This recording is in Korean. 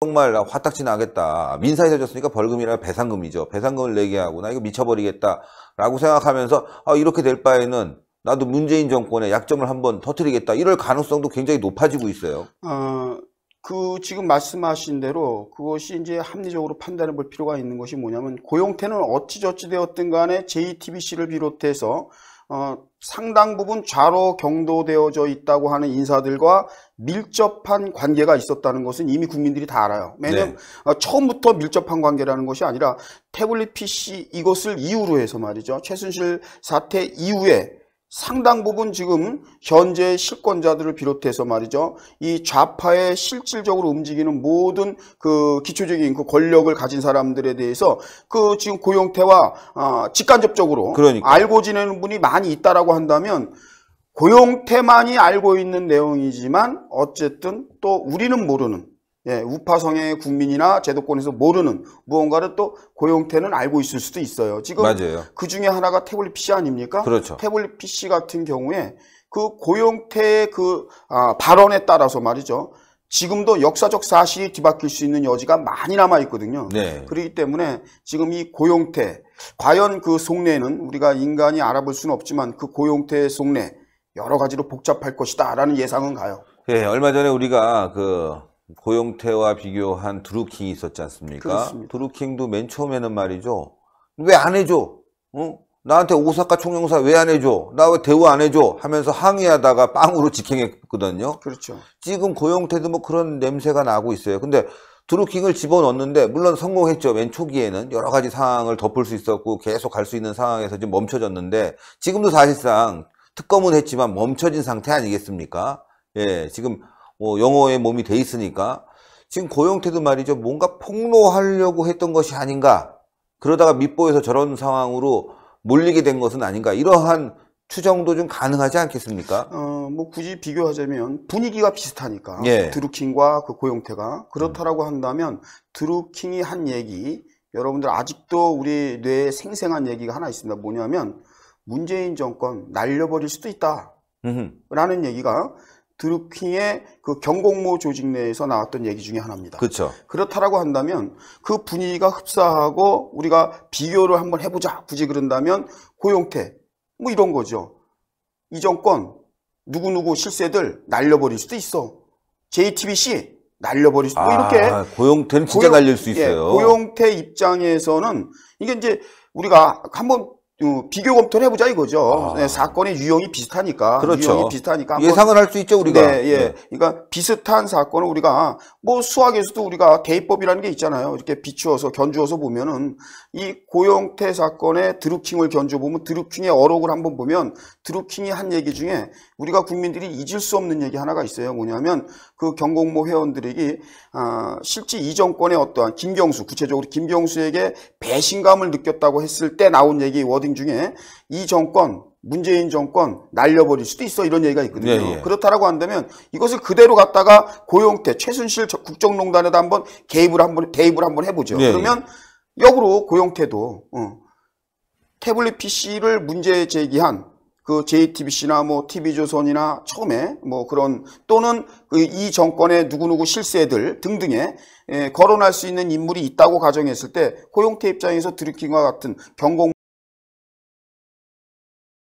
정말 화딱지 나겠다. 민사에서 졌으니까 벌금이나 배상금이죠. 배상금을 내게 하고 나 이거 미쳐버리겠다. 라고 생각하면서 아, 이렇게 될 바에는 나도 문재인 정권의 약점을 한번 터뜨리겠다. 이럴 가능성도 굉장히 높아지고 있어요. 어, 그 지금 말씀하신 대로 그것이 이제 합리적으로 판단해 볼 필요가 있는 것이 뭐냐면 고용태는 그 어찌저찌 되었든 간에 JTBC를 비롯해서 어, 상당 부분 좌로 경도되어져 있다고 하는 인사들과 밀접한 관계가 있었다는 것은 이미 국민들이 다 알아요. 왜냐하면 네. 어, 처음부터 밀접한 관계라는 것이 아니라 태블릿 PC 이것을 이유로 해서 말이죠. 최순실 사태 이후에 상당 부분 지금 현재 실권자들을 비롯해서 말이죠. 이 좌파의 실질적으로 움직이는 모든 그 기초적인 그 권력을 가진 사람들에 대해서 그 지금 고용태와 어, 직간접적으로 그러니까. 알고 지내는 분이 많이 있다라고 한다면 고용태만이 알고 있는 내용이지만 어쨌든 또 우리는 모르는 예, 우파성의 국민이나 제도권에서 모르는 무언가를 또 고용태는 알고 있을 수도 있어요. 지금 맞아요. 그 중에 하나가 태블릿 PC 아닙니까? 그렇죠. 태블릿 PC 같은 경우에 그 고용태의 그 아, 발언에 따라서 말이죠. 지금도 역사적 사실이 뒤바뀔 수 있는 여지가 많이 남아 있거든요. 네. 그렇기 때문에 지금 이 고용태 과연 그 속내는 우리가 인간이 알아볼 수는 없지만 그 고용태의 속내 여러 가지로 복잡할 것이다라는 예상은 가요. 예, 얼마 전에 우리가 그 고영태와 비교한 드루킹이 있었지 않습니까? 그렇습니다. 두루킹도 맨 처음에는 말이죠. 왜 안 해줘? 어? 나한테 오사카 총영사 왜 안 해줘? 나 왜 대우 안 해줘? 하면서 항의하다가 빵으로 직행했거든요. 그렇죠. 지금 고영태도 뭐 그런 냄새가 나고 있어요. 근데 드루킹을 집어넣는데 물론 성공했죠. 맨 초기에는 여러 가지 상황을 덮을 수 있었고 계속 갈 수 있는 상황에서 지금 멈춰졌는데 지금도 사실상 특검은 했지만 멈춰진 상태 아니겠습니까? 예, 지금 뭐 영어에 몸이 돼 있으니까 지금 고영태도 그 말이죠. 뭔가 폭로하려고 했던 것이 아닌가. 그러다가 밑보에서 저런 상황으로 몰리게 된 것은 아닌가. 이러한 추정도 좀 가능하지 않겠습니까? 어, 뭐 굳이 비교하자면 분위기가 비슷하니까 예. 드루킹과 그 고영태가 그 그렇다라고 음. 한다면 드루킹이 한 얘기 여러분들 아직도 우리 뇌에 생생한 얘기가 하나 있습니다. 뭐냐면 문재인 정권 날려버릴 수도 있다. 음흠. 라는 얘기가 드루킹의 그 경공모 조직 내에서 나왔던 얘기 중에 하나입니다. 그렇죠. 그렇다라고 한다면 그 분위기가 흡사하고 우리가 비교를 한번 해보자 굳이 그런다면 고용태 뭐 이런 거죠. 이 정권 누구누구 실세들 날려버릴 수도 있어. JTBC 날려버릴 수도 아, 이렇게 고용태는 진짜 고용, 날릴 수 있어요. 예, 고용태 입장에서는 이게 이제 우리가 한번 비교 검토를 해보자 이거죠. 아. 네, 사건의 유형이 비슷하니까. 그렇죠. 유형이 비슷하니까. 예상을 할 수 있죠, 우리가. 네, 예. 네. 그러니까 비슷한 사건을 우리가 뭐 수학에서도 우리가 대입법이라는 게 있잖아요. 이렇게 비추어서 견주어서 보면은 이 고영태 사건의 드루킹을 견주 어 보면 드루킹의 어록을 한번 보면 드루킹이 한 얘기 중에 우리가 국민들이 잊을 수 없는 얘기 하나가 있어요. 뭐냐면 그 경공모 회원들에게 아, 실제 이 정권의 어떠한 김경수 구체적으로 김경수에게 배신감을 느꼈다고 했을 때 나온 얘기 워드 워딩 중에 이 정권 문재인 정권 날려버릴 수도 있어 이런 얘기가 있거든요. 예, 예. 그렇다라고 한다면 이것을 그대로 갖다가 고용태 최순실 국정농단에다 한번 개입을 한번 대입을 한번 해보죠. 예, 그러면 예. 역으로 고용태도 어, 태블릿 PC를 문제 제기한 그 JTBC나 뭐 TV조선이나 처음에 뭐 그런 또는 그이 정권의 누구누구 실세들 등등에 예, 거론할 수 있는 인물이 있다고 가정했을 때 고용태 입장에서 드이킹과 같은 경공